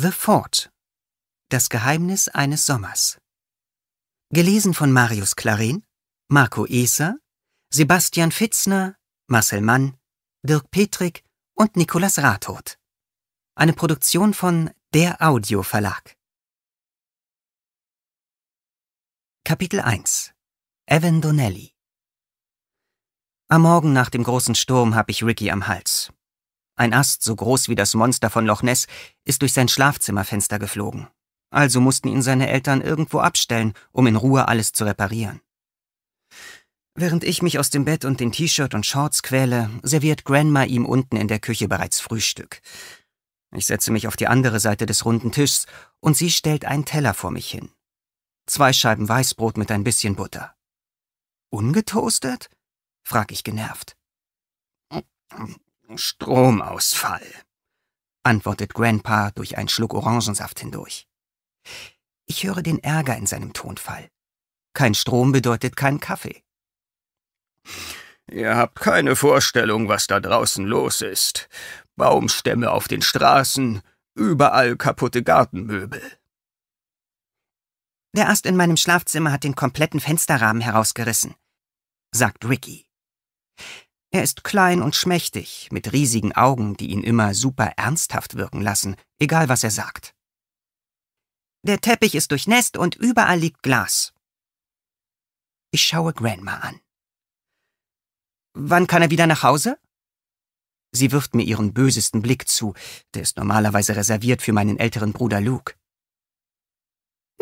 The Fort. Das Geheimnis eines Sommers. Gelesen von Marius Clarin, Marco Eser, Sebastian Fitzner, Marcel Mann, Dirk Petrick und Nikolas Rathoth. Eine Produktion von Der Audio Verlag. Kapitel 1 Evan Donnelly Am Morgen nach dem großen Sturm habe ich Ricky am Hals. Ein Ast, so groß wie das Monster von Loch Ness, ist durch sein Schlafzimmerfenster geflogen. Also mussten ihn seine Eltern irgendwo abstellen, um in Ruhe alles zu reparieren. Während ich mich aus dem Bett und den T-Shirt und Shorts quäle, serviert Grandma ihm unten in der Küche bereits Frühstück. Ich setze mich auf die andere Seite des runden Tischs und sie stellt einen Teller vor mich hin. Zwei Scheiben Weißbrot mit ein bisschen Butter. Ungetoastet? frag ich genervt. Stromausfall, antwortet Grandpa durch einen Schluck Orangensaft hindurch. Ich höre den Ärger in seinem Tonfall. Kein Strom bedeutet keinen Kaffee. Ihr habt keine Vorstellung, was da draußen los ist. Baumstämme auf den Straßen, überall kaputte Gartenmöbel. Der Ast in meinem Schlafzimmer hat den kompletten Fensterrahmen herausgerissen, sagt Ricky. Er ist klein und schmächtig, mit riesigen Augen, die ihn immer super ernsthaft wirken lassen, egal was er sagt. Der Teppich ist durchnässt und überall liegt Glas. Ich schaue Grandma an. Wann kann er wieder nach Hause? Sie wirft mir ihren bösesten Blick zu, der ist normalerweise reserviert für meinen älteren Bruder Luke.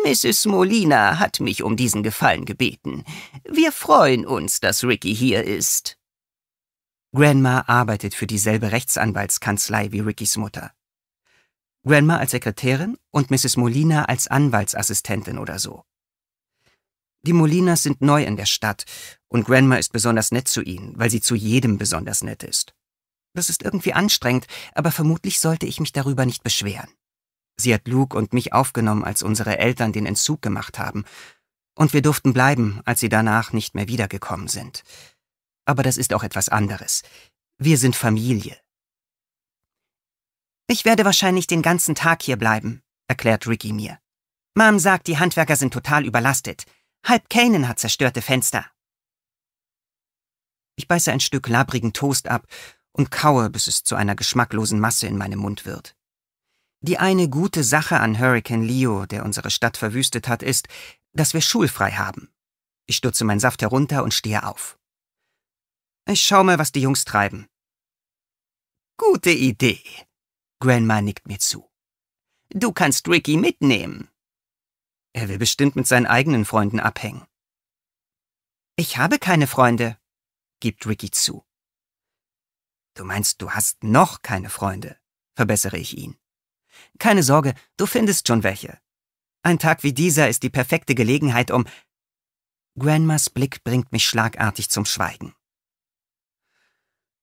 Mrs. Molina hat mich um diesen Gefallen gebeten. Wir freuen uns, dass Ricky hier ist. Grandma arbeitet für dieselbe Rechtsanwaltskanzlei wie Rickys Mutter. Grandma als Sekretärin und Mrs. Molina als Anwaltsassistentin oder so. Die Molinas sind neu in der Stadt und Grandma ist besonders nett zu ihnen, weil sie zu jedem besonders nett ist. Das ist irgendwie anstrengend, aber vermutlich sollte ich mich darüber nicht beschweren. Sie hat Luke und mich aufgenommen, als unsere Eltern den Entzug gemacht haben, und wir durften bleiben, als sie danach nicht mehr wiedergekommen sind. Aber das ist auch etwas anderes. Wir sind Familie. Ich werde wahrscheinlich den ganzen Tag hier bleiben, erklärt Ricky mir. Mom sagt, die Handwerker sind total überlastet. Halb Kanan hat zerstörte Fenster. Ich beiße ein Stück labrigen Toast ab und kaue, bis es zu einer geschmacklosen Masse in meinem Mund wird. Die eine gute Sache an Hurricane Leo, der unsere Stadt verwüstet hat, ist, dass wir schulfrei haben. Ich stürze meinen Saft herunter und stehe auf. Ich schau mal, was die Jungs treiben. Gute Idee. Grandma nickt mir zu. Du kannst Ricky mitnehmen. Er will bestimmt mit seinen eigenen Freunden abhängen. Ich habe keine Freunde, gibt Ricky zu. Du meinst, du hast noch keine Freunde, verbessere ich ihn. Keine Sorge, du findest schon welche. Ein Tag wie dieser ist die perfekte Gelegenheit, um. Grandmas Blick bringt mich schlagartig zum Schweigen.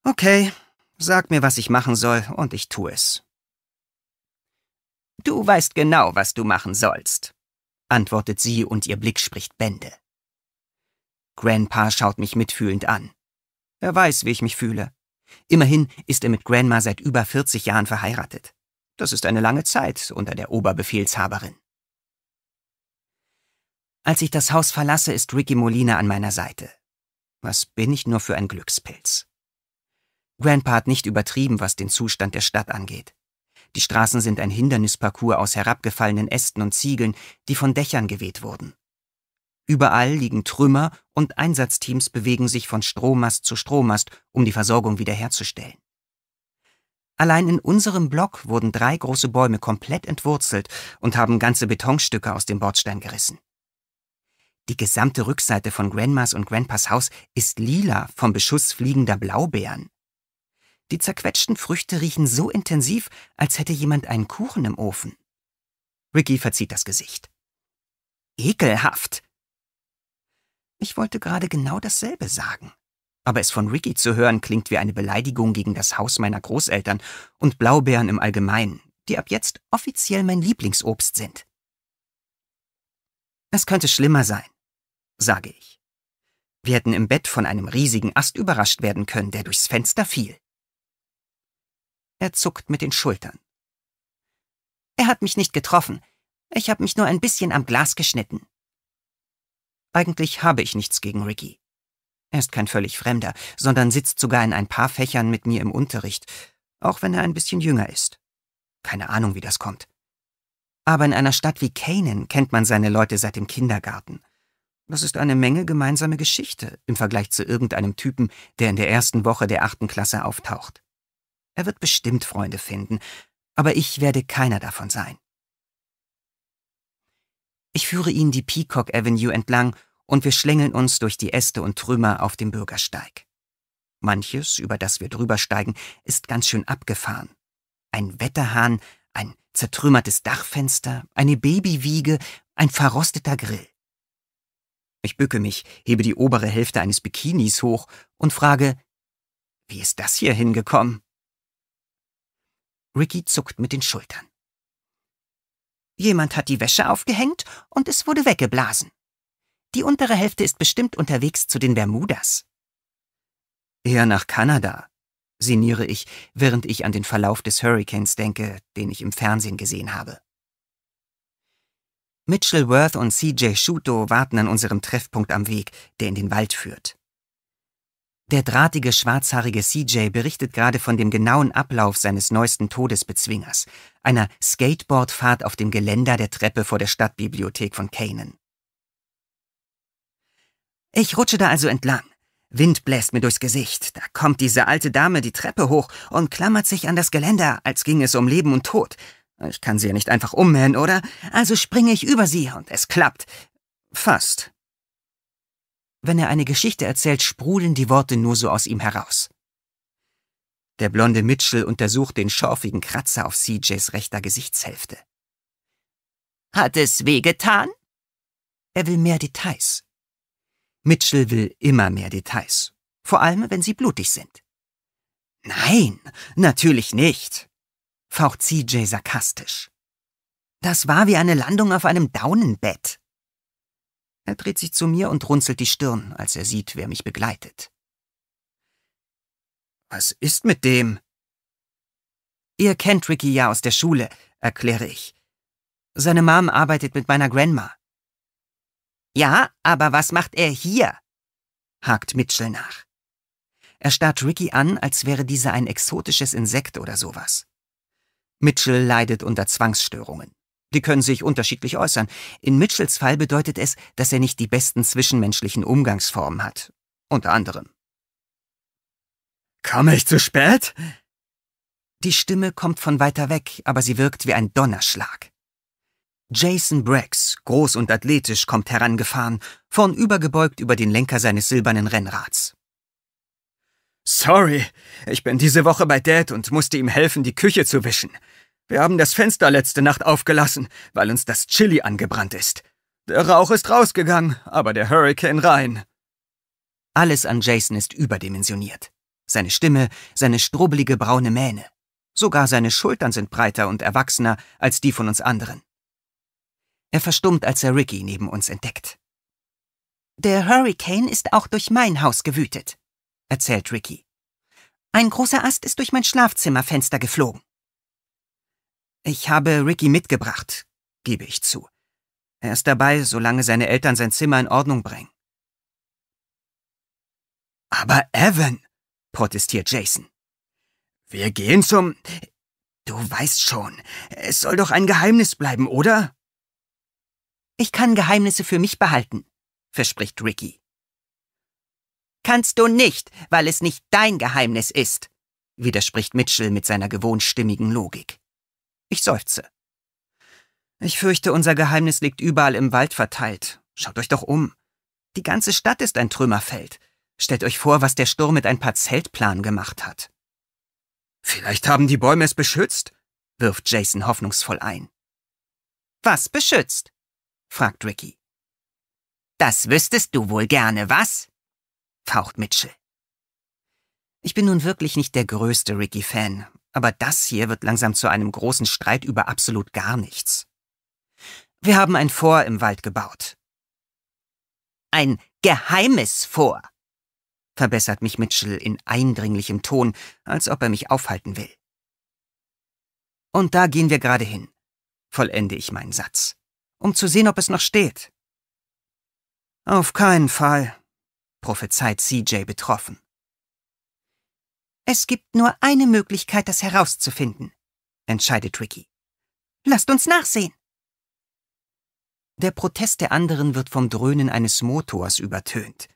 Okay, sag mir, was ich machen soll, und ich tue es. Du weißt genau, was du machen sollst, antwortet sie, und ihr Blick spricht Bände. Grandpa schaut mich mitfühlend an. Er weiß, wie ich mich fühle. Immerhin ist er mit Grandma seit über 40 Jahren verheiratet. Das ist eine lange Zeit unter der Oberbefehlshaberin. Als ich das Haus verlasse, ist Ricky Molina an meiner Seite. Was bin ich nur für ein Glückspilz. Grandpa hat nicht übertrieben, was den Zustand der Stadt angeht. Die Straßen sind ein Hindernisparcours aus herabgefallenen Ästen und Ziegeln, die von Dächern geweht wurden. Überall liegen Trümmer und Einsatzteams bewegen sich von Strohmast zu Strohmast, um die Versorgung wiederherzustellen. Allein in unserem Block wurden drei große Bäume komplett entwurzelt und haben ganze Betonstücke aus dem Bordstein gerissen. Die gesamte Rückseite von Grandmas und Grandpas Haus ist lila vom Beschuss fliegender Blaubeeren. Die zerquetschten Früchte riechen so intensiv, als hätte jemand einen Kuchen im Ofen. Ricky verzieht das Gesicht. Ekelhaft! Ich wollte gerade genau dasselbe sagen. Aber es von Ricky zu hören, klingt wie eine Beleidigung gegen das Haus meiner Großeltern und Blaubeeren im Allgemeinen, die ab jetzt offiziell mein Lieblingsobst sind. Es könnte schlimmer sein, sage ich. Wir hätten im Bett von einem riesigen Ast überrascht werden können, der durchs Fenster fiel. Er zuckt mit den Schultern. Er hat mich nicht getroffen. Ich habe mich nur ein bisschen am Glas geschnitten. Eigentlich habe ich nichts gegen Ricky. Er ist kein völlig Fremder, sondern sitzt sogar in ein paar Fächern mit mir im Unterricht, auch wenn er ein bisschen jünger ist. Keine Ahnung, wie das kommt. Aber in einer Stadt wie Canaan kennt man seine Leute seit dem Kindergarten. Das ist eine Menge gemeinsame Geschichte im Vergleich zu irgendeinem Typen, der in der ersten Woche der achten Klasse auftaucht. Er wird bestimmt Freunde finden, aber ich werde keiner davon sein. Ich führe ihn die Peacock Avenue entlang und wir schlängeln uns durch die Äste und Trümmer auf dem Bürgersteig. Manches, über das wir drübersteigen, ist ganz schön abgefahren. Ein Wetterhahn, ein zertrümmertes Dachfenster, eine Babywiege, ein verrosteter Grill. Ich bücke mich, hebe die obere Hälfte eines Bikinis hoch und frage, wie ist das hier hingekommen? Ricky zuckt mit den Schultern. Jemand hat die Wäsche aufgehängt und es wurde weggeblasen. Die untere Hälfte ist bestimmt unterwegs zu den Bermudas. Eher nach Kanada, sinniere ich, während ich an den Verlauf des Hurricanes denke, den ich im Fernsehen gesehen habe. Mitchell Worth und CJ Shuto warten an unserem Treffpunkt am Weg, der in den Wald führt. Der drahtige, schwarzhaarige CJ berichtet gerade von dem genauen Ablauf seines neuesten Todesbezwingers, einer Skateboardfahrt auf dem Geländer der Treppe vor der Stadtbibliothek von Canaan. Ich rutsche da also entlang. Wind bläst mir durchs Gesicht. Da kommt diese alte Dame die Treppe hoch und klammert sich an das Geländer, als ging es um Leben und Tod. Ich kann sie ja nicht einfach ummähen, oder? Also springe ich über sie und es klappt. Fast. Wenn er eine Geschichte erzählt, sprudeln die Worte nur so aus ihm heraus. Der blonde Mitchell untersucht den schorfigen Kratzer auf CJs rechter Gesichtshälfte. Hat es wehgetan? Er will mehr Details. Mitchell will immer mehr Details, vor allem wenn sie blutig sind. Nein, natürlich nicht, faucht CJ sarkastisch. Das war wie eine Landung auf einem Daunenbett. Er dreht sich zu mir und runzelt die Stirn, als er sieht, wer mich begleitet. Was ist mit dem? Ihr kennt Ricky ja aus der Schule, erkläre ich. Seine Mom arbeitet mit meiner Grandma. Ja, aber was macht er hier? hakt Mitchell nach. Er starrt Ricky an, als wäre dieser ein exotisches Insekt oder sowas. Mitchell leidet unter Zwangsstörungen. Die können sich unterschiedlich äußern. In Mitchells Fall bedeutet es, dass er nicht die besten zwischenmenschlichen Umgangsformen hat. Unter anderem. Komme ich zu spät? Die Stimme kommt von weiter weg, aber sie wirkt wie ein Donnerschlag. Jason Brax, groß und athletisch, kommt herangefahren, vornübergebeugt über den Lenker seines silbernen Rennrads. Sorry, ich bin diese Woche bei Dad und musste ihm helfen, die Küche zu wischen. Wir haben das Fenster letzte Nacht aufgelassen, weil uns das Chili angebrannt ist. Der Rauch ist rausgegangen, aber der Hurricane rein. Alles an Jason ist überdimensioniert. Seine Stimme, seine strubbelige braune Mähne. Sogar seine Schultern sind breiter und erwachsener als die von uns anderen. Er verstummt, als er Ricky neben uns entdeckt. Der Hurricane ist auch durch mein Haus gewütet, erzählt Ricky. Ein großer Ast ist durch mein Schlafzimmerfenster geflogen. Ich habe Ricky mitgebracht, gebe ich zu. Er ist dabei, solange seine Eltern sein Zimmer in Ordnung bringen. Aber Evan, protestiert Jason. Wir gehen zum... Du weißt schon, es soll doch ein Geheimnis bleiben, oder? Ich kann Geheimnisse für mich behalten, verspricht Ricky. Kannst du nicht, weil es nicht dein Geheimnis ist, widerspricht Mitchell mit seiner gewohnt stimmigen Logik. Ich seufze. Ich fürchte, unser Geheimnis liegt überall im Wald verteilt. Schaut euch doch um. Die ganze Stadt ist ein Trümmerfeld. Stellt euch vor, was der Sturm mit ein paar Zeltplanen gemacht hat. Vielleicht haben die Bäume es beschützt, wirft Jason hoffnungsvoll ein. Was beschützt? fragt Ricky. Das wüsstest du wohl gerne, was? faucht Mitchell. Ich bin nun wirklich nicht der größte Ricky-Fan, aber das hier wird langsam zu einem großen Streit über absolut gar nichts. Wir haben ein Vor im Wald gebaut. Ein geheimes Vor, verbessert mich Mitchell in eindringlichem Ton, als ob er mich aufhalten will. Und da gehen wir gerade hin, vollende ich meinen Satz, um zu sehen, ob es noch steht. Auf keinen Fall, prophezeit CJ betroffen. Es gibt nur eine Möglichkeit, das herauszufinden, entscheidet Ricky. Lasst uns nachsehen. Der Protest der anderen wird vom Dröhnen eines Motors übertönt.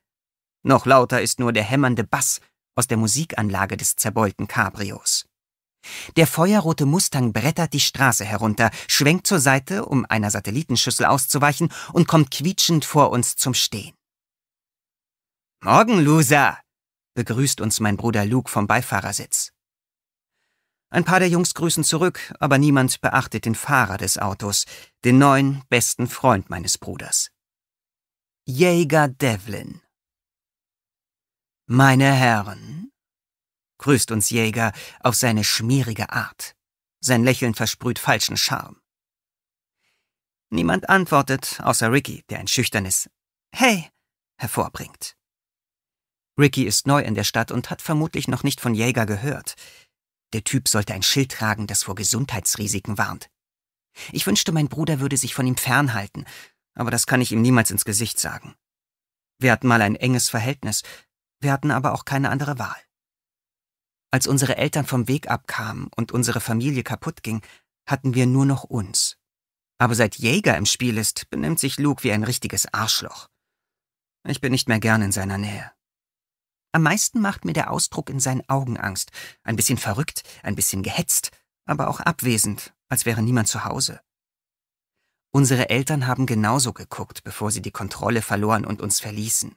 Noch lauter ist nur der hämmernde Bass aus der Musikanlage des zerbeulten Cabrios. Der feuerrote Mustang brettert die Straße herunter, schwenkt zur Seite, um einer Satellitenschüssel auszuweichen, und kommt quietschend vor uns zum Stehen. Morgen, Loser! begrüßt uns mein Bruder Luke vom Beifahrersitz. Ein paar der Jungs grüßen zurück, aber niemand beachtet den Fahrer des Autos, den neuen, besten Freund meines Bruders. Jäger Devlin. Meine Herren, grüßt uns Jäger auf seine schmierige Art. Sein Lächeln versprüht falschen Charme. Niemand antwortet, außer Ricky, der ein schüchternes Hey hervorbringt. Ricky ist neu in der Stadt und hat vermutlich noch nicht von Jäger gehört. Der Typ sollte ein Schild tragen, das vor Gesundheitsrisiken warnt. Ich wünschte, mein Bruder würde sich von ihm fernhalten, aber das kann ich ihm niemals ins Gesicht sagen. Wir hatten mal ein enges Verhältnis, wir hatten aber auch keine andere Wahl. Als unsere Eltern vom Weg abkamen und unsere Familie kaputt ging, hatten wir nur noch uns. Aber seit Jäger im Spiel ist, benimmt sich Luke wie ein richtiges Arschloch. Ich bin nicht mehr gern in seiner Nähe. Am meisten macht mir der Ausdruck in seinen Augen Angst. Ein bisschen verrückt, ein bisschen gehetzt, aber auch abwesend, als wäre niemand zu Hause. Unsere Eltern haben genauso geguckt, bevor sie die Kontrolle verloren und uns verließen.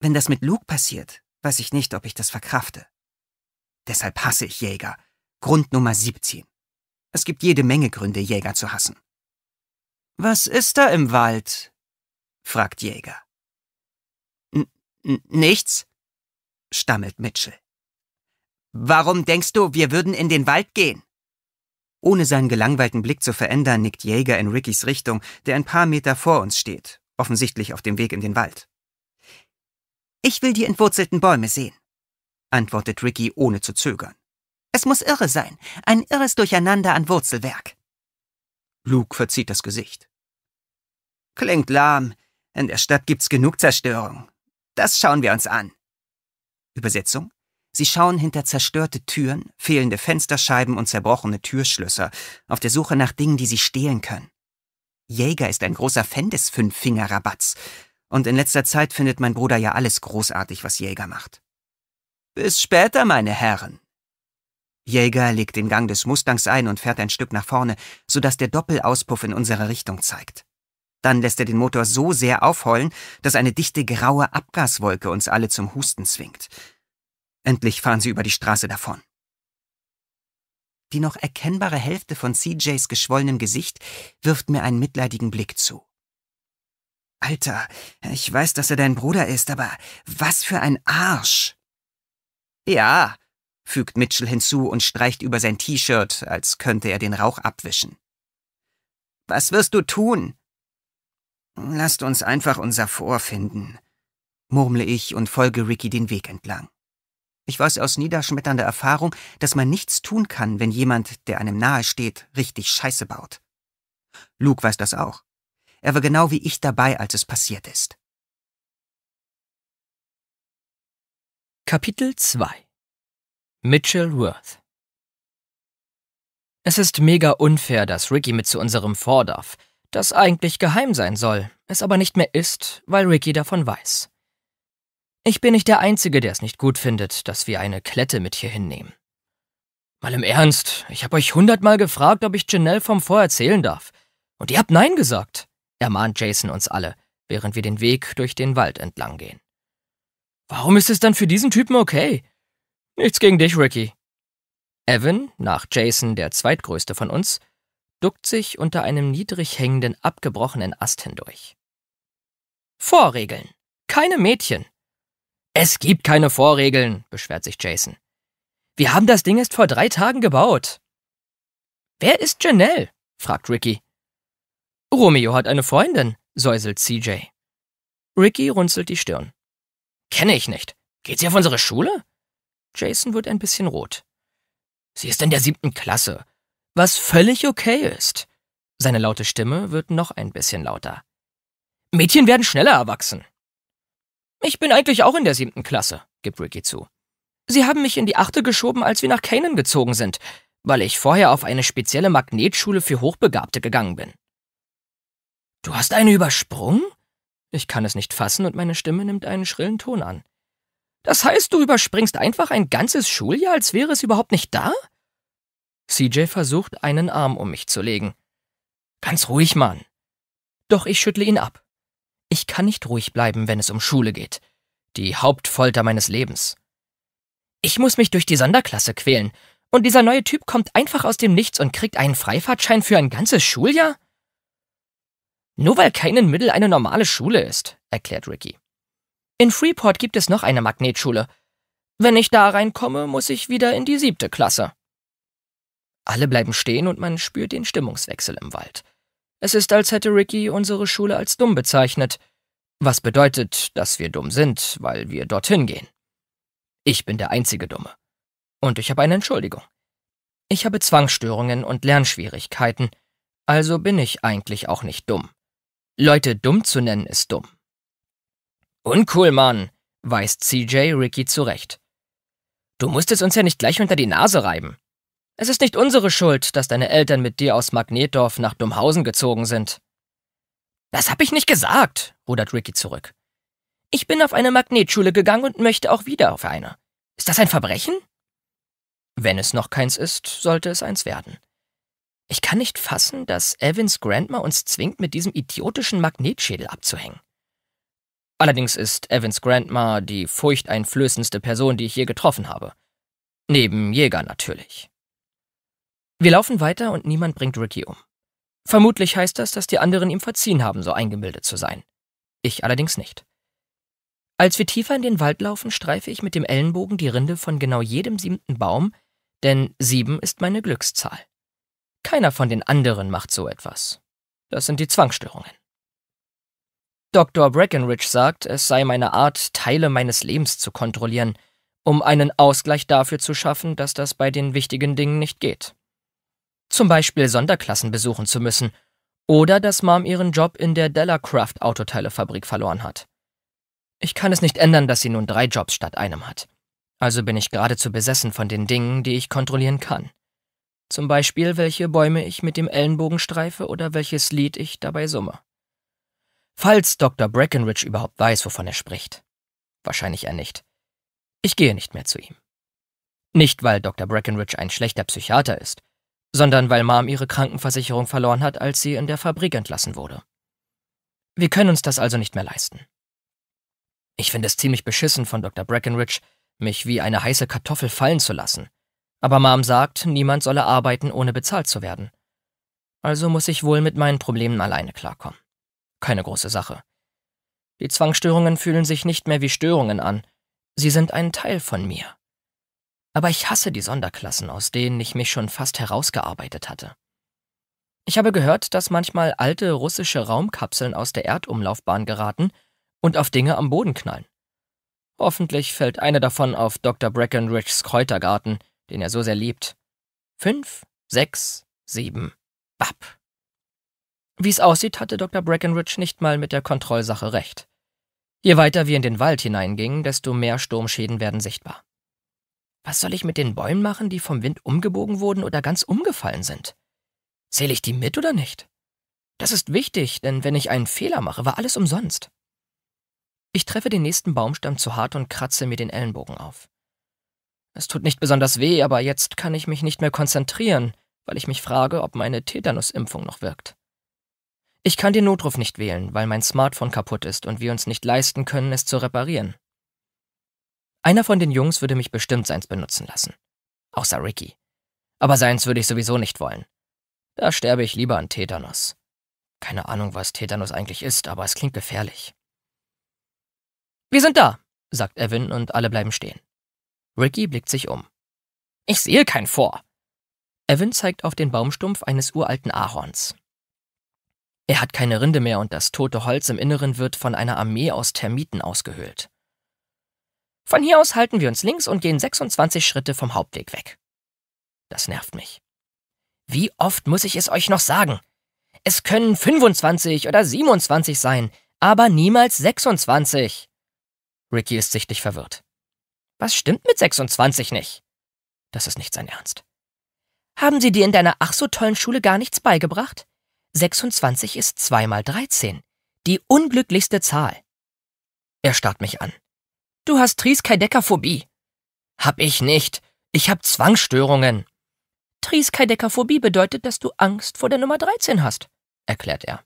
Wenn das mit Luke passiert, weiß ich nicht, ob ich das verkrafte. Deshalb hasse ich Jäger. Grund Nummer 17. Es gibt jede Menge Gründe, Jäger zu hassen. Was ist da im Wald? fragt Jäger. Nichts? stammelt Mitchell. Warum denkst du, wir würden in den Wald gehen? Ohne seinen gelangweilten Blick zu verändern, nickt Jäger in Rickys Richtung, der ein paar Meter vor uns steht, offensichtlich auf dem Weg in den Wald. Ich will die entwurzelten Bäume sehen, antwortet Ricky ohne zu zögern. Es muss irre sein, ein irres Durcheinander an Wurzelwerk. Luke verzieht das Gesicht. Klingt lahm. In der Stadt gibt's genug Zerstörung. Das schauen wir uns an. Übersetzung? Sie schauen hinter zerstörte Türen, fehlende Fensterscheiben und zerbrochene Türschlösser, auf der Suche nach Dingen, die sie stehlen können. Jäger ist ein großer Fan des Fünffingerrabatts, und in letzter Zeit findet mein Bruder ja alles großartig, was Jäger macht. Bis später, meine Herren. Jäger legt den Gang des Mustangs ein und fährt ein Stück nach vorne, sodass der Doppelauspuff in unsere Richtung zeigt. Dann lässt er den Motor so sehr aufheulen, dass eine dichte graue Abgaswolke uns alle zum Husten zwingt. Endlich fahren sie über die Straße davon. Die noch erkennbare Hälfte von CJs geschwollenem Gesicht wirft mir einen mitleidigen Blick zu. Alter, ich weiß, dass er dein Bruder ist, aber was für ein Arsch! Ja, fügt Mitchell hinzu und streicht über sein T-Shirt, als könnte er den Rauch abwischen. Was wirst du tun? Lasst uns einfach unser Vorfinden, murmle ich und folge Ricky den Weg entlang. Ich weiß aus niederschmetternder Erfahrung, dass man nichts tun kann, wenn jemand, der einem nahe steht, richtig Scheiße baut. Luke weiß das auch. Er war genau wie ich dabei, als es passiert ist. Kapitel 2 Mitchell Worth Es ist mega unfair, dass Ricky mit zu unserem Vor darf – das eigentlich geheim sein soll, es aber nicht mehr ist, weil Ricky davon weiß. Ich bin nicht der Einzige, der es nicht gut findet, dass wir eine Klette mit hier hinnehmen. Mal im Ernst, ich habe euch hundertmal gefragt, ob ich Janelle vom Vor erzählen darf. Und ihr habt Nein gesagt, ermahnt Jason uns alle, während wir den Weg durch den Wald entlang gehen. Warum ist es dann für diesen Typen okay? Nichts gegen dich, Ricky. Evan, nach Jason der zweitgrößte von uns, duckt sich unter einem niedrig hängenden, abgebrochenen Ast hindurch. Vorregeln. Keine Mädchen. Es gibt keine Vorregeln, beschwert sich Jason. Wir haben das Ding erst vor drei Tagen gebaut. Wer ist Janelle? fragt Ricky. Romeo hat eine Freundin, säuselt CJ. Ricky runzelt die Stirn. Kenne ich nicht. Geht sie auf unsere Schule? Jason wird ein bisschen rot. Sie ist in der siebten Klasse was völlig okay ist. Seine laute Stimme wird noch ein bisschen lauter. Mädchen werden schneller erwachsen. Ich bin eigentlich auch in der siebten Klasse, gibt Ricky zu. Sie haben mich in die achte geschoben, als wir nach Canaan gezogen sind, weil ich vorher auf eine spezielle Magnetschule für Hochbegabte gegangen bin. Du hast eine übersprungen? Ich kann es nicht fassen und meine Stimme nimmt einen schrillen Ton an. Das heißt, du überspringst einfach ein ganzes Schuljahr, als wäre es überhaupt nicht da? CJ versucht, einen Arm um mich zu legen. Ganz ruhig, Mann. Doch ich schüttle ihn ab. Ich kann nicht ruhig bleiben, wenn es um Schule geht. Die Hauptfolter meines Lebens. Ich muss mich durch die Sonderklasse quälen. Und dieser neue Typ kommt einfach aus dem Nichts und kriegt einen Freifahrtschein für ein ganzes Schuljahr? Nur weil keinen Mittel eine normale Schule ist, erklärt Ricky. In Freeport gibt es noch eine Magnetschule. Wenn ich da reinkomme, muss ich wieder in die siebte Klasse. Alle bleiben stehen und man spürt den Stimmungswechsel im Wald. Es ist, als hätte Ricky unsere Schule als dumm bezeichnet, was bedeutet, dass wir dumm sind, weil wir dorthin gehen. Ich bin der einzige Dumme. Und ich habe eine Entschuldigung. Ich habe Zwangsstörungen und Lernschwierigkeiten, also bin ich eigentlich auch nicht dumm. Leute dumm zu nennen ist dumm. Uncool, Mann, weist CJ Ricky zurecht. Du musst es uns ja nicht gleich unter die Nase reiben, es ist nicht unsere Schuld, dass deine Eltern mit dir aus Magnetdorf nach Dummhausen gezogen sind. Das hab ich nicht gesagt, rudert Ricky zurück. Ich bin auf eine Magnetschule gegangen und möchte auch wieder auf eine. Ist das ein Verbrechen? Wenn es noch keins ist, sollte es eins werden. Ich kann nicht fassen, dass Evans Grandma uns zwingt, mit diesem idiotischen Magnetschädel abzuhängen. Allerdings ist Evans Grandma die furchteinflößendste Person, die ich je getroffen habe. Neben Jäger natürlich. Wir laufen weiter und niemand bringt Ricky um. Vermutlich heißt das, dass die anderen ihm verziehen haben, so eingebildet zu sein. Ich allerdings nicht. Als wir tiefer in den Wald laufen, streife ich mit dem Ellenbogen die Rinde von genau jedem siebten Baum, denn sieben ist meine Glückszahl. Keiner von den anderen macht so etwas. Das sind die Zwangsstörungen. Dr. Breckenridge sagt, es sei meine Art, Teile meines Lebens zu kontrollieren, um einen Ausgleich dafür zu schaffen, dass das bei den wichtigen Dingen nicht geht zum Beispiel Sonderklassen besuchen zu müssen, oder dass Mom ihren Job in der Delacraft Autoteilefabrik verloren hat. Ich kann es nicht ändern, dass sie nun drei Jobs statt einem hat. Also bin ich geradezu besessen von den Dingen, die ich kontrollieren kann. Zum Beispiel, welche Bäume ich mit dem Ellenbogen streife oder welches Lied ich dabei summe. Falls Dr. Breckenridge überhaupt weiß, wovon er spricht. Wahrscheinlich er nicht. Ich gehe nicht mehr zu ihm. Nicht, weil Dr. Breckenridge ein schlechter Psychiater ist sondern weil Mom ihre Krankenversicherung verloren hat, als sie in der Fabrik entlassen wurde. Wir können uns das also nicht mehr leisten. Ich finde es ziemlich beschissen von Dr. Breckenridge, mich wie eine heiße Kartoffel fallen zu lassen. Aber Mom sagt, niemand solle arbeiten, ohne bezahlt zu werden. Also muss ich wohl mit meinen Problemen alleine klarkommen. Keine große Sache. Die Zwangsstörungen fühlen sich nicht mehr wie Störungen an. Sie sind ein Teil von mir. Aber ich hasse die Sonderklassen, aus denen ich mich schon fast herausgearbeitet hatte. Ich habe gehört, dass manchmal alte russische Raumkapseln aus der Erdumlaufbahn geraten und auf Dinge am Boden knallen. Hoffentlich fällt eine davon auf Dr. Breckenridge's Kräutergarten, den er so sehr liebt. Fünf, sechs, sieben, bap. Wie es aussieht, hatte Dr. Breckenridge nicht mal mit der Kontrollsache recht. Je weiter wir in den Wald hineingingen, desto mehr Sturmschäden werden sichtbar. Was soll ich mit den Bäumen machen, die vom Wind umgebogen wurden oder ganz umgefallen sind? Zähle ich die mit oder nicht? Das ist wichtig, denn wenn ich einen Fehler mache, war alles umsonst. Ich treffe den nächsten Baumstamm zu hart und kratze mir den Ellenbogen auf. Es tut nicht besonders weh, aber jetzt kann ich mich nicht mehr konzentrieren, weil ich mich frage, ob meine Tetanusimpfung noch wirkt. Ich kann den Notruf nicht wählen, weil mein Smartphone kaputt ist und wir uns nicht leisten können, es zu reparieren. Einer von den Jungs würde mich bestimmt seins benutzen lassen. Außer Ricky. Aber seins würde ich sowieso nicht wollen. Da sterbe ich lieber an Tetanus. Keine Ahnung, was Tetanus eigentlich ist, aber es klingt gefährlich. Wir sind da, sagt Evan und alle bleiben stehen. Ricky blickt sich um. Ich sehe kein Vor. Evan zeigt auf den Baumstumpf eines uralten Ahorns. Er hat keine Rinde mehr und das tote Holz im Inneren wird von einer Armee aus Termiten ausgehöhlt. Von hier aus halten wir uns links und gehen 26 Schritte vom Hauptweg weg. Das nervt mich. Wie oft muss ich es euch noch sagen? Es können 25 oder 27 sein, aber niemals 26. Ricky ist sichtlich verwirrt. Was stimmt mit 26 nicht? Das ist nicht sein Ernst. Haben Sie dir in deiner ach so tollen Schule gar nichts beigebracht? 26 ist 2 mal 13. Die unglücklichste Zahl. Er starrt mich an. Du hast Triskaidekaphobie. Hab ich nicht. Ich hab Zwangsstörungen. Triskaidekaphobie bedeutet, dass du Angst vor der Nummer 13 hast, erklärt er.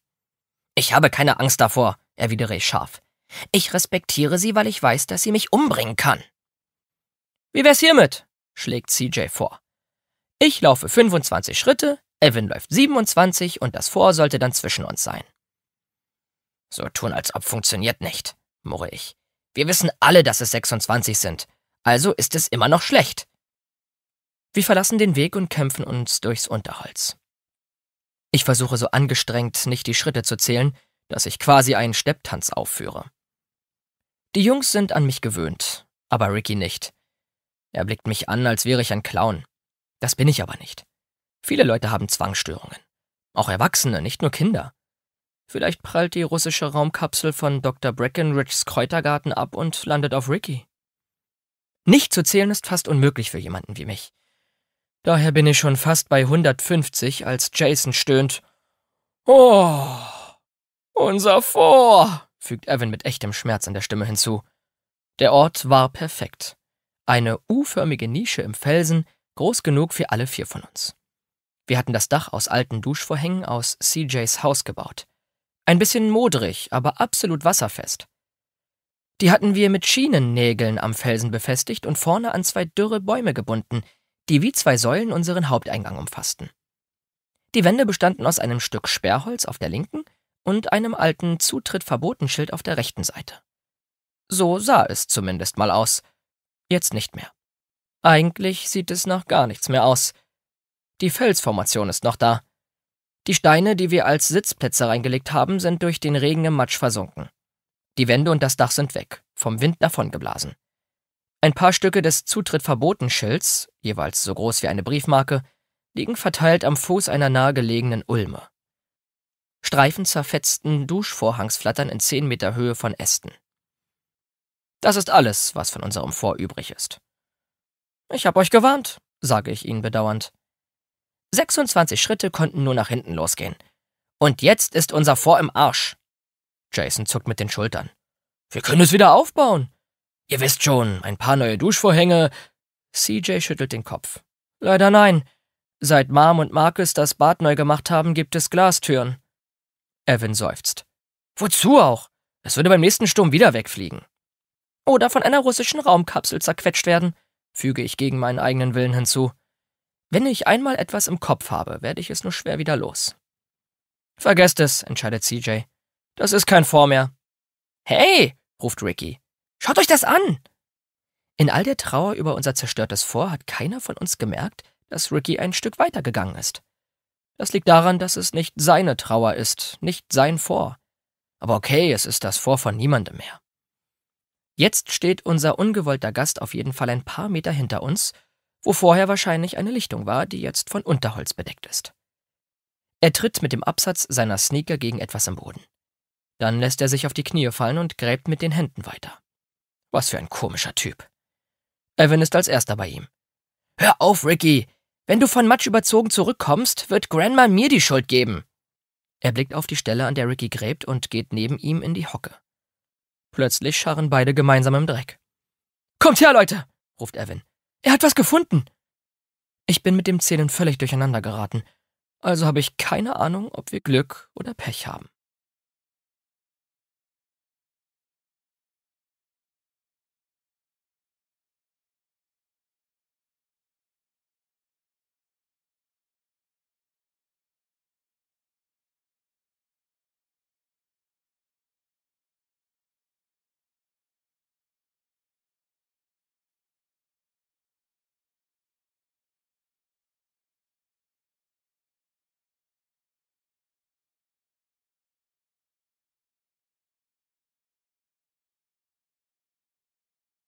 Ich habe keine Angst davor, erwidere ich scharf. Ich respektiere sie, weil ich weiß, dass sie mich umbringen kann. Wie wär's hiermit? schlägt CJ vor. Ich laufe 25 Schritte, Evan läuft 27 und das Vor sollte dann zwischen uns sein. So tun, als ob funktioniert nicht, murre ich. Wir wissen alle, dass es 26 sind. Also ist es immer noch schlecht. Wir verlassen den Weg und kämpfen uns durchs Unterholz. Ich versuche so angestrengt, nicht die Schritte zu zählen, dass ich quasi einen Stepptanz aufführe. Die Jungs sind an mich gewöhnt, aber Ricky nicht. Er blickt mich an, als wäre ich ein Clown. Das bin ich aber nicht. Viele Leute haben Zwangsstörungen. Auch Erwachsene, nicht nur Kinder. Vielleicht prallt die russische Raumkapsel von Dr. Breckenridges Kräutergarten ab und landet auf Ricky. Nicht zu zählen ist fast unmöglich für jemanden wie mich. Daher bin ich schon fast bei 150, als Jason stöhnt. Oh, unser Vor, fügt Evan mit echtem Schmerz in der Stimme hinzu. Der Ort war perfekt. Eine U-förmige Nische im Felsen, groß genug für alle vier von uns. Wir hatten das Dach aus alten Duschvorhängen aus CJs Haus gebaut. Ein bisschen modrig, aber absolut wasserfest. Die hatten wir mit Schienennägeln am Felsen befestigt und vorne an zwei dürre Bäume gebunden, die wie zwei Säulen unseren Haupteingang umfassten. Die Wände bestanden aus einem Stück Sperrholz auf der linken und einem alten Zutrittverbotenschild auf der rechten Seite. So sah es zumindest mal aus. Jetzt nicht mehr. Eigentlich sieht es nach gar nichts mehr aus. Die Felsformation ist noch da, die Steine, die wir als Sitzplätze reingelegt haben, sind durch den Regen im Matsch versunken. Die Wände und das Dach sind weg, vom Wind davongeblasen. Ein paar Stücke des Zutrittverbotenschilds, jeweils so groß wie eine Briefmarke, liegen verteilt am Fuß einer nahegelegenen Ulme. Streifen zerfetzten Duschvorhangs flattern in zehn Meter Höhe von Ästen. Das ist alles, was von unserem Vor übrig ist. Ich hab euch gewarnt, sage ich ihnen bedauernd. 26 Schritte konnten nur nach hinten losgehen. Und jetzt ist unser Vor im Arsch. Jason zuckt mit den Schultern. Wir können es wieder aufbauen. Ihr wisst schon, ein paar neue Duschvorhänge. CJ schüttelt den Kopf. Leider nein. Seit Mom und Marcus das Bad neu gemacht haben, gibt es Glastüren. Evan seufzt. Wozu auch? Es würde beim nächsten Sturm wieder wegfliegen. Oder von einer russischen Raumkapsel zerquetscht werden, füge ich gegen meinen eigenen Willen hinzu. Wenn ich einmal etwas im Kopf habe, werde ich es nur schwer wieder los. Vergesst es, entscheidet CJ. Das ist kein Vor mehr. Hey, ruft Ricky. Schaut euch das an! In all der Trauer über unser zerstörtes Vor hat keiner von uns gemerkt, dass Ricky ein Stück weitergegangen ist. Das liegt daran, dass es nicht seine Trauer ist, nicht sein Vor. Aber okay, es ist das Vor von niemandem mehr. Jetzt steht unser ungewollter Gast auf jeden Fall ein paar Meter hinter uns wo vorher wahrscheinlich eine Lichtung war, die jetzt von Unterholz bedeckt ist. Er tritt mit dem Absatz seiner Sneaker gegen etwas im Boden. Dann lässt er sich auf die Knie fallen und gräbt mit den Händen weiter. Was für ein komischer Typ. Evan ist als erster bei ihm. Hör auf, Ricky! Wenn du von Matsch überzogen zurückkommst, wird Grandma mir die Schuld geben. Er blickt auf die Stelle, an der Ricky gräbt, und geht neben ihm in die Hocke. Plötzlich scharren beide gemeinsam im Dreck. Kommt her, Leute! ruft Evan. Er hat was gefunden! Ich bin mit dem Zählen völlig durcheinander geraten, also habe ich keine Ahnung, ob wir Glück oder Pech haben.